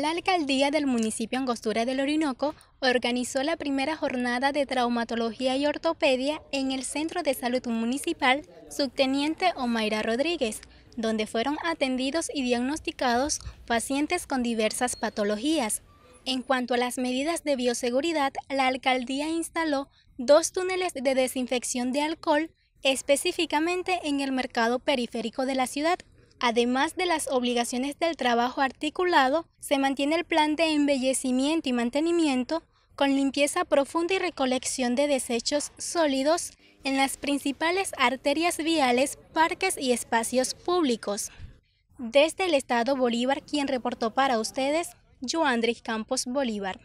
La alcaldía del municipio Angostura del Orinoco organizó la primera jornada de traumatología y ortopedia en el Centro de Salud Municipal Subteniente Omaira Rodríguez, donde fueron atendidos y diagnosticados pacientes con diversas patologías. En cuanto a las medidas de bioseguridad, la alcaldía instaló dos túneles de desinfección de alcohol específicamente en el mercado periférico de la ciudad Además de las obligaciones del trabajo articulado, se mantiene el plan de embellecimiento y mantenimiento con limpieza profunda y recolección de desechos sólidos en las principales arterias viales, parques y espacios públicos. Desde el Estado Bolívar, quien reportó para ustedes, Joandris Campos Bolívar.